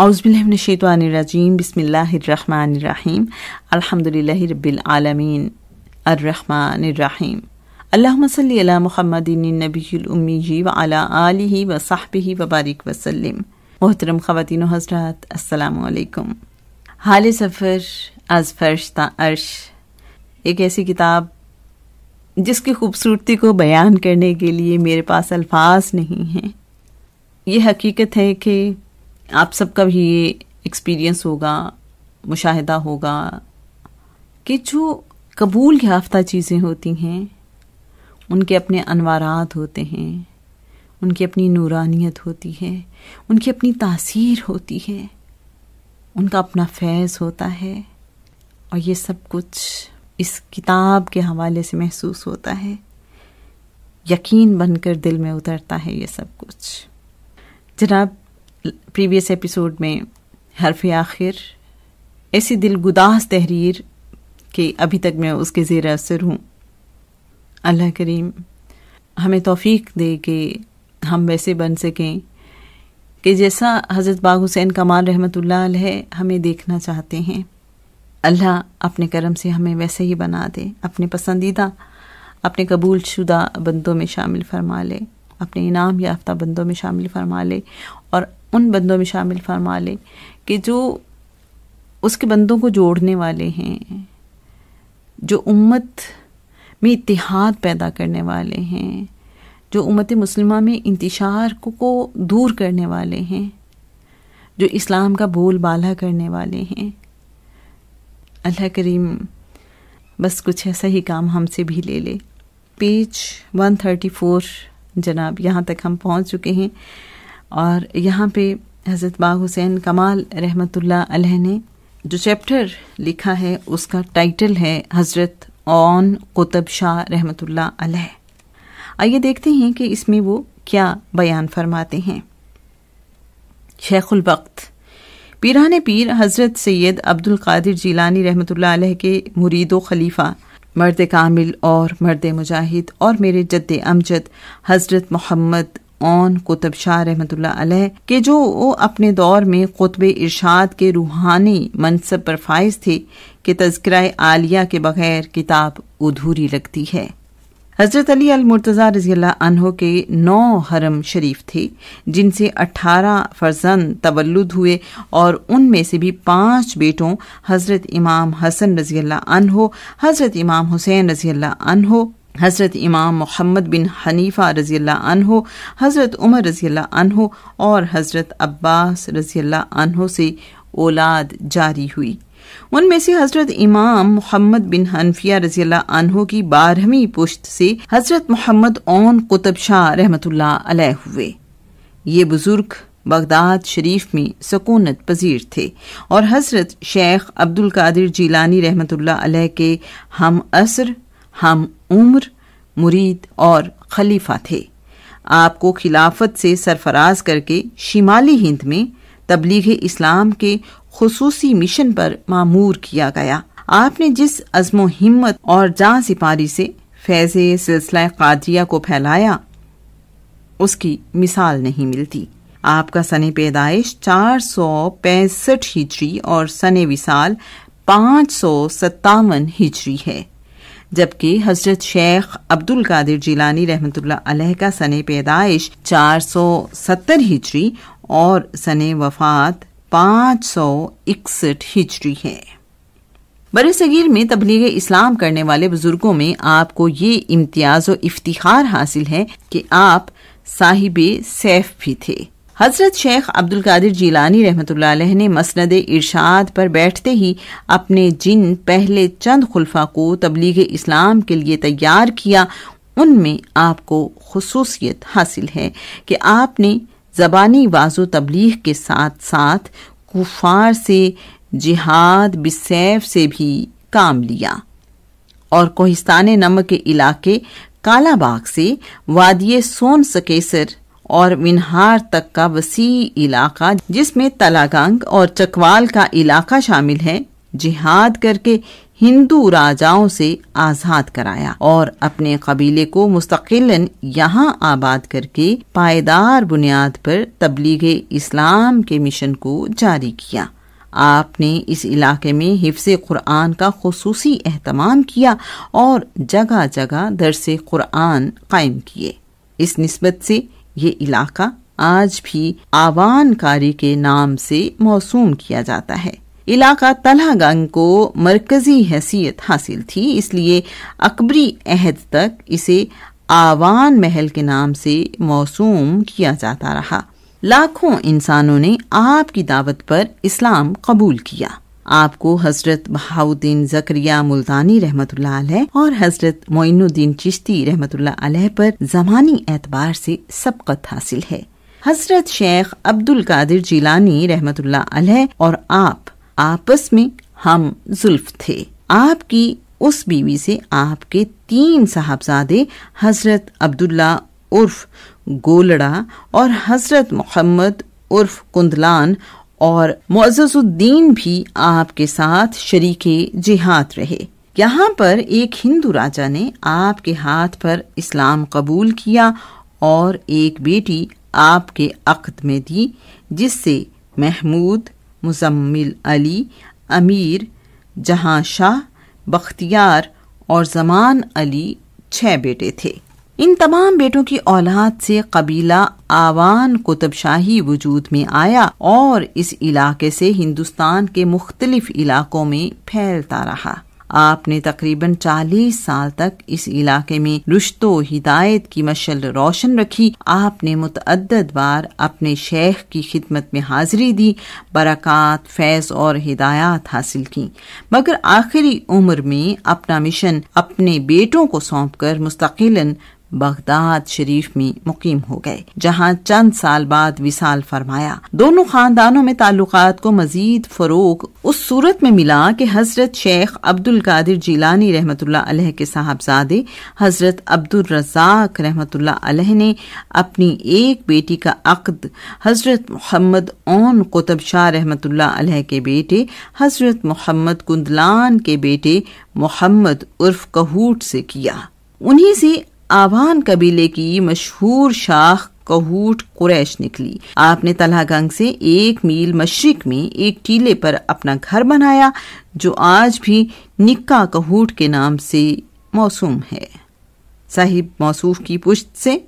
आउज़बिल्लिनशीतवानरजीम बसमीम अलहमदिल्लाबिलमीन अर्रहमानरिम आलमीन महमदिन नबीमी वाल व अला आलिहि व मोहतरम ख़वान हजरात अस्सलाम हाल सफ़र आज फर्श ता अर्श एक ऐसी किताब जिसकी खूबसूरती को बयान करने के लिए मेरे पास अल्फाज नहीं हैं ये हकीकत है कि आप सबका भी ये एक्सपीरियंस होगा मुशाहिदा होगा कि जो कबूल याफ्ता चीज़ें होती हैं उनके अपने अनवारात होते हैं उनकी अपनी नूरानियत होती है उनकी अपनी तासीर होती है उनका अपना फैज़ होता है और ये सब कुछ इस किताब के हवाले से महसूस होता है यकीन बनकर दिल में उतरता है ये सब कुछ जनाब प्रीवियस एपिसोड में हरफ आखिर ऐसी दिलगुदास तहरीर कि अभी तक मैं उसके ज़ेर असर हूँ अल्लाह करीम हमें तोफ़ी दे कि हम वैसे बन सकें कि जैसा हज़रत बाग हुसैन कमाल रहमत है हमें देखना चाहते हैं अल्लाह अपने करम से हमें वैसे ही बना दे अपने पसंदीदा अपने कबूल शुदा बंदों में शामिल फरमा ले अपने इनाम याफ्ता बंदों में शामिल फरमा ले और उन बंदों में शामिल फरमा ले कि जो उसके बंदों को जोड़ने वाले हैं जो उम्मत में इतिहाद पैदा करने वाले हैं जो उम्मत मुसलमा में इंतशार को, को दूर करने वाले हैं जो इस्लाम का बोल बाला करने वाले हैं अल्लाह करीम बस कुछ ऐसा ही काम हमसे भी ले ले पेज 134 जनाब यहाँ तक हम पहुँच चुके हैं और यहाँ पे हज़रत बाग हुसैन कमाल रहमतुल्ला अलह ने जो चैप्टर लिखा है उसका टाइटल है हज़रत ओन कुतब शाह रहमतुल्ला अलह आइए देखते हैं कि इसमें वो क्या बयान फरमाते हैं शेखुलवक्त पीरान पीर हज़रत सैयद अब्दुल कादिर जीलानी रहमतुल्लाह अलह के मुरीद व खलीफा मर्द कामिल और मर्द मुजाहिद और मेरे जद अमजद हज़रत मोहम्मद ओन कुतब शाह रहमत अलह के जो वो अपने दौर में कुतब इर्शाद के रूहानी मनसब पर फायज थे कि तस्कर आलिया के बगैर किताब अधूरी लगती है हज़रत अली अलमरतज़ा रजील्ला अनहो के नौ हरम शरीफ थे जिनसे अट्ठारह फर्जंद तवल्लुद हुए और उनमें से भी पाँच बेटों हज़रत इमाम हसन रजील्ला अनहो हज़रत इमाम हुसैन रजील्ला अनहो हज़रत इमाम मोहम्मद बिन हनीफ़ा रज़ी अनहो हज़रत उमर रज़ी अनहो और हज़रत अब्बास रज़ी अनहो से औलाद जारी हुई उनमें से हजरत इमाम मोहम्मद बिन हनफिया रजील आनहो की बारहवीं पुश्त से हजरत मोहम्मद ओन कुतब शाह रहमत हुए ये बुजुर्ग बगदाद शरीफ में सकूनत पजीर थे और हजरत शेख अब्दुल कादिर जीलानी रहमत के हम असर हम उम्र मुरीद और खलीफा थे आपको खिलाफत से सरफराज करके शिमाली हिंद में तबलीग इस्लाम के खसूसी मिशन पर मामूर किया गया आपने जिस अज़मो हिम्मत और जा सिपारी से फैज़ सिलसिला कादिया को फैलाया उसकी मिसाल नहीं मिलती आपका सन पैदाइश चार सौ पैंसठ हिजरी और सन विसाल पाँच सौ सत्तावन हिजरी है जबकि हजरत शेख अब्दुल कादिर जिलानी रहमत का सन पैदाइश चार सौ सत्तर हिजरी और सन वफात पाँच सौ इकसठ हिजरी है बर सगीर में तबलीग इस्लाम करने वाले बुजुर्गों में आपको ये इम्तियाज और इफ्तिखार हासिल है कि आप साहिब सैफ भी थे हजरत शेख अब्दुल कादिर जीलानी रहमत ने मसनद इरशाद पर बैठते ही अपने जिन पहले चंद खुलफा को तबलीग इस्लाम के लिए तैयार किया उनमें आपको खसूसियत हासिल है कि आपने ज़बानी वाजो तबलीग के साथ साथ कुफार से जिहाद बिसैफ से भी काम लिया और कोहिस्तान नमक के इलाके कालाबाग से वादिय सोन सकेसर और मिनहार तक का वसी इलाका जिसमें तलागंग और चकवाल का इलाका शामिल है जिहाद करके हिंदू राजाओं से आजाद कराया और अपने कबीले को मुस्तकिलन यहाँ आबाद करके पायदार बुनियाद पर तबलीग इस्लाम के मिशन को जारी किया आपने इस इलाके में हिफ्स कुरान का खसूसी अहतमाम किया और जगह जगह दरस कुरान कायम किए इस नस्बत से ये इलाका आज भी आवानकारी के नाम से मौसूम किया जाता है इलाका तलागंग को मरकजी हैसियत हासिल थी इसलिए अकबरी अहद तक इसे आवान महल के नाम से मौसूम किया जाता रहा लाखों इंसानों ने आपकी दावत पर इस्लाम कबूल किया आपको हजरत बहाउद्दीन जकरिया मुल्तानी रहमत और हजरत मोइनुद्दीन चिश्ती रहमत पर जमानी एतबार से सबकत हासिल है हजरत शेख अब्दुल कादिर जिलानी रहमत और आप आपस में हम जुल्फ थे आपकी उस बीवी से आपके तीन साहबजादे हजरत अब्दुल्ला उर्फ गोलड़ा और हजरत मोहम्मद उर्फ कुंदलान और मोजुद्दीन भी आपके साथ शरीक जिहाद रहे यहाँ पर एक हिंदू राजा ने आपके हाथ पर इस्लाम कबूल किया और एक बेटी आपके अक्त में दी जिससे महमूद मुजम्मिल अली अमीर जहां शाह बख्तियार और जमान अली छः बेटे थे इन तमाम बेटों की औलाद से कबीला आवान कुतुबशाही वजूद में आया और इस इलाके से हिंदुस्तान के मुख्तलिफ इलाकों में फैलता रहा आपने तकरीबन 40 साल तक इस इलाके में रुश्तो हिदायत की मशल रोशन रखी आपने मुतद बार अपने शेख की खिदमत में हाजिरी दी बरक़ात फैज़ और हिदायत हासिल की मगर आखिरी उम्र में अपना मिशन अपने बेटों को सौंप कर मुस्तकिल बगदाद शरीफ में मुकीम हो गए जहाँ चंद साल बाद विसाल फरमाया दोनों खानदानों में ताल्लुक को मजीद फरोग उस सूरत में मिला कि हजरत शेख अब्दुल कादिर जीलानी रहमत के साहबजादे हजरत अब्दुल रजाक रहमत ने अपनी एक बेटी का अकद हजरत मोहम्मद ओन कुतब शाह रहमत के बेटे हजरत मोहम्मद कुंदलान के बेटे मोहम्मद उर्फ कहूट से किया उन्हीं से आवान कबीले की मशहूर शाख कहूट कुरैश निकली आपने गंग से एक मील मशरक में एक टीले पर अपना घर बनाया जो आज भी निक्का कहूट के नाम से मौसूम है साहिब मौसूफ की पुश्त से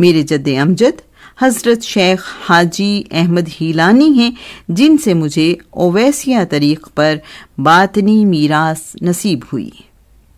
मेरे जद अमजद हजरत शेख हाजी अहमद हीलानी हैं जिनसे मुझे ओवैसिया तरीक़ पर बातनी मीरास नसीब हुई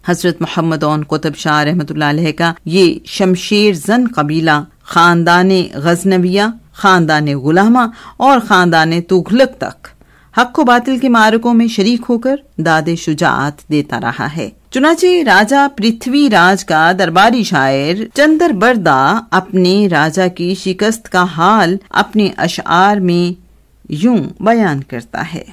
हजरत मोहम्मद ओन कुतुब शाह रहमत का ये शमशेर जन कबीला खानदान गजनबिया खानदान गुलामा और खानदान तुगलक तक हक बातिल के मारकों में शरीक होकर दादे शुजात देता रहा है चुनाचे राजा पृथ्वी राज का दरबारी शायर चंद्र बर्दा अपने राजा की शिकस्त का हाल अपने अशार में यूं बयान करता है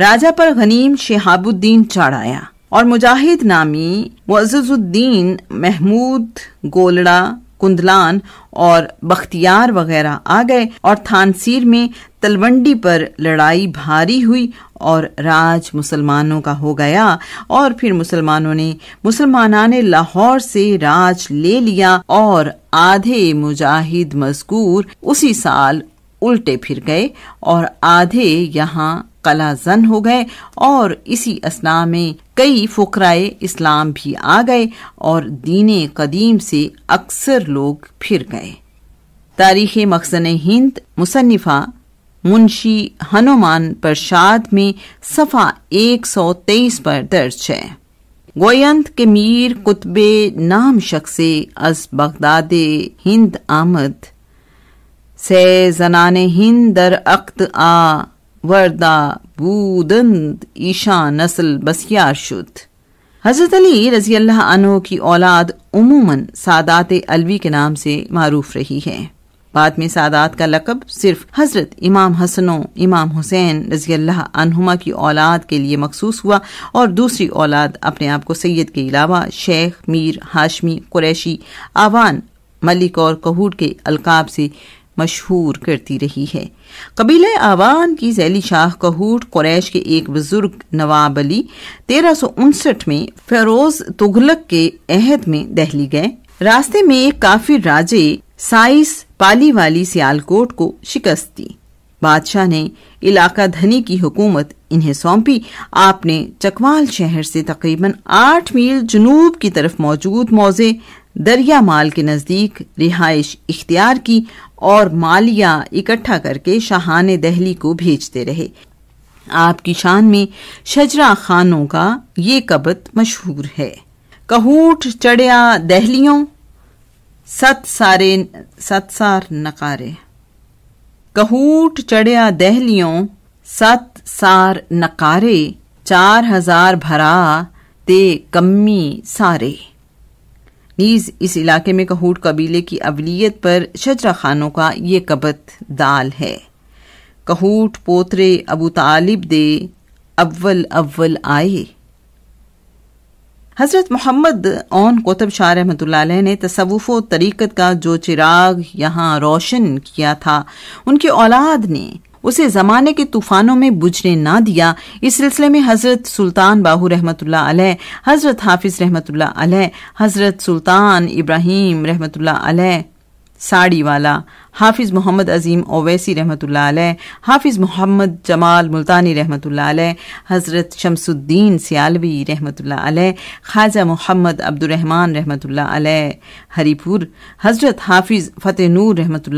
राजा पर गनीम शहाबुद्दीन चढ़ाया और मुजाहिद नामी मुआजुद्दीन महमूद गोलड़ा कुंदलान और बख्तियार वगैरह आ गए और थानसीर में तलवंडी पर लड़ाई भारी हुई और राज मुसलमानों का हो गया और फिर मुसलमानों ने मुसलमाना ने लाहौर से राज ले लिया और आधे मुजाहिद मजकूर उसी साल उल्टे फिर गए और आधे यहाँ कला जन हो गए और इसी असना में कई फुकराए इस्लाम भी आ गए और दीन कदीम से अक्सर लोग फिर गए तारीख मखजन हिंद मुसन्फ़ा मुंशी हनुमान प्रसाद में सफ़ा 123 पर दर्ज है गोयंत के मीर कुतबे नाम शख्स अज बगदाद हिंद आमद से जनान हिंद दर अख्त आ वरदा बूदंद ईशा नस्ल बसिया शुद्ध हजरत अली रजी अल्लाह अनु की औलाद उमूमन सादात अलवी के नाम से मारूफ रही है बाद में सादात का लकब सिर्फ हजरत इमाम हसनों इमाम हुसैन रजी अल्लाह अनहुमा की औलाद के लिए मखसूस हुआ और दूसरी औलाद अपने आप को सैयद के अलावा शेख मीर हाशमी कुरैशी आवान मलिक और कहूट के अलकाब से मशहूर करती रही है कबीले आवान की जैली शाह कहूट कुरैश के एक बुजुर्ग नवाब अली तेरह सौ उनसठ में फरोज तुगलक के अहद में दहली गए रास्ते में एक काफी राजे साइस पाली वाली सियालकोट को शिकस्त दी बादशाह ने इलाका धनी की हुकूमत इन्हें सौंपी आपने चकवाल शहर से तकरीबन आठ मील जनूब की तरफ मौजूद मौजे दरिया माल के नज़दीक रिहाइश इख्तियार की और मालिया इकट्ठा करके शाहान दहली को भेजते रहे आपकी शान में शजरा खानों का ये कबत मशहूर है कहूट चढ़िया दहलियों सत सारे सत सार नकारे कहूट चढ़िया दहलियों सत सार नकारे चार हजार भरा ते कम्मी सारे नीज इस इलाके में कहूट कबीले की अवलीत पर शजरा खानों का ये कबत दाल है कहूट पोतरे अबू तालिब दे अव्वल अव्वल आए हज़रत मोहम्मद ओन कोतब शाह रहमत ने तसवुफ़ तरीक़त का जो चिराग यहाँ रोशन किया था उनके औलाद ने उसे जमाने के तूफानों में बुझने ना दिया इस सिलसिले में हजरत सुल्तान बाहू रहमत अलह हजरत हाफिज रहमत अलह हजरत सुल्तान इब्राहिम रहमत अलह साड़ी वाला हाफिज़ मोहम्मद अजीम ओवैसी रहमत हाफिज़ मोहम्मद जमाल मुल्तानी रहमत हज़रत शमसुद्दीन सियालवी रहमत ख्वाजा मोहम्मद अब्दुलरहमान रहमत हरीपुर हज़रत हाफिज़ फ़तेह नूर रहमत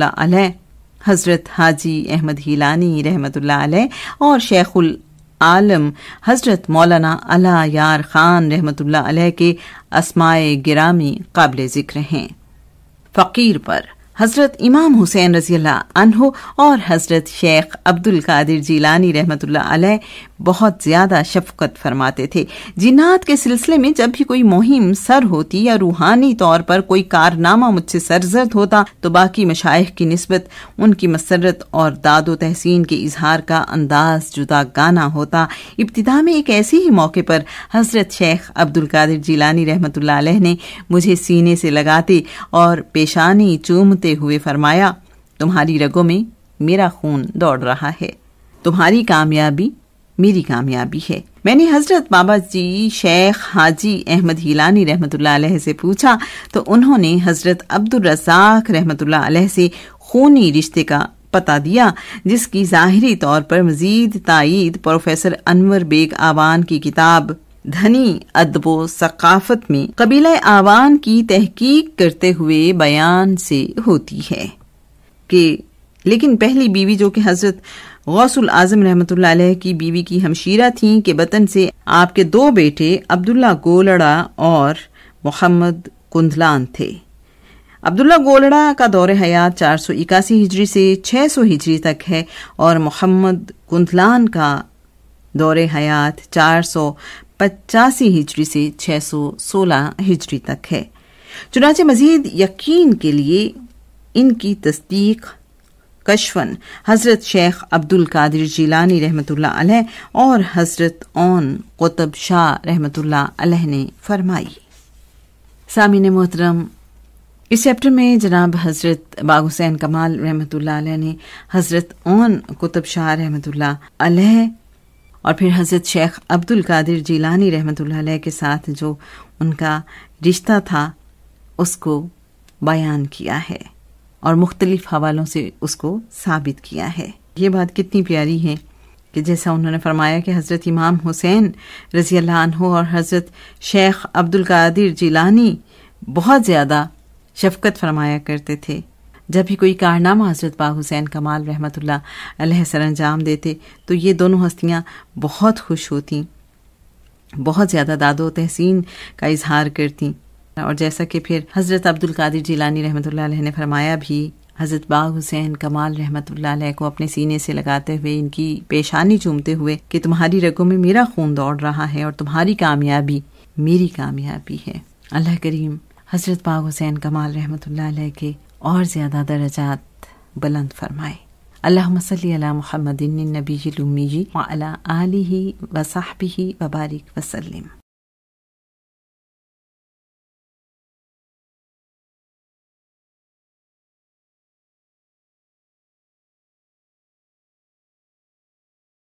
हज़रत हाजी अहमद हिलानी रहमत अलैह और शेखुल आलम हज़रत मौलाना अला यार ख़ान रहमत के असमाय गिरामी काबिल ज़िक्र हैं फ़कीर पर हज़रत इमाम हुसैन रजील्ला अनहो और हज़रत शेख अब्दुल कादिर जीलानी रहमत अलैह बहुत ज़्यादा शफकत फरमाते थे जिन्नात के सिलसिले में जब भी कोई मुहिम सर होती या रूहानी तौर पर कोई कारनामा मुझसे सरजर्द होता तो बाकी मशाइ की नस्बत उनकी मसरत और दादो तहसीन के इजहार का अंदाज जुदा गाना होता इब्तदा में एक ऐसे ही मौके पर हज़रत शेख अब्दुल कादिर जीलानी रहमत ने मुझे सीने से लगाते और पेशानी चूमते हुए फरमाया तुम्हारी रगों में मेरा खून दौड़ रहा है तुम्हारी कामयाबी मेरी कामयाबी है मैंने हजरत बाबा जी शेख हाजी अहमद हिलानी रहमत से पूछा तो उन्होंने हजरत अब्दुल रजाक रहमत से खूनी रिश्ते का पता दिया जिसकी ज़ाहरी तौर पर मजीद तयद प्रोफेसर अनवर बेग आवान की किताब धनी अदबो सकाफत में कबीला आवान की तहकीक करते हुए बयान से होती है कि लेकिन पहली बीवी जो कि हजरत गौसुल आजम रहमत की बीवी की हमशीरा थीं कि वतन से आपके दो बेटे अब्दुल्ला गोलड़ा और मोहम्मद कुंदलान थे अब्दुल्ला गोलड़ा का दौर हयात चार सौ इक्यासी हिजरी से छः सौ हिजरी तक है और मोहम्मद कुंदलान का दौर हयात चार सौ पचासी हिजरी से छः सौ सोलह हिजरी तक है चुनाचे मजीद यकीन के लिए इनकी तस्दीक कशवन हज़रत शेख अब्दुल कादिर जीलानी रहमत अलह और हज़रत ओन कुतब शाह रहमत अलह ने फरमाई सामिन मोहतरम इस चैप्टर में जनाब हज़रत बाग हुसैन कमाल रहमत अलह ने हज़रत ओन कुतब शाह रहमत और फिर हज़रत शेख अब्दुल कादिर जीलानी रहमत के साथ जो उनका रिश्ता था उसको बयान किया है और मुख्तलिफ हवालों से उसको साबित किया है ये बात कितनी प्यारी है कि जैसा उन्होंने फरमाया कि हज़रत इमाम हुसैन रजी अल्लाह और हज़रत शेख अब्दुल कादिर जिलानी बहुत ज़्यादा शफकत फरमाया करते थे जब भी कोई कारनामा हज़रत पा हुसैन कमाल रहमत सर अंजाम देते तो ये दोनों हस्तियाँ बहुत खुश होती बहुत ज़्यादा दादो तहसीन का इजहार करती और जैसा कि फिर हज़रत अब्दुल कादिर जिलानी रहमत ने फरमाया भी हज़रत बाग हुसैन कमाल रहमत को अपने सीने से लगाते हुए इनकी पेशानी चूमते हुए कि तुम्हारी रगों में मेरा खून दौड़ रहा है और तुम्हारी कामयाबी मेरी कामयाबी है अल्लाह करीम हज़रत बाग हुसैन कमाल रहमत के और ज़्यादा दर्जात बुलंद फरमाए अल्लाह सल महमदिन नबी जी आला आलि वसाहबी वबारिक वसलम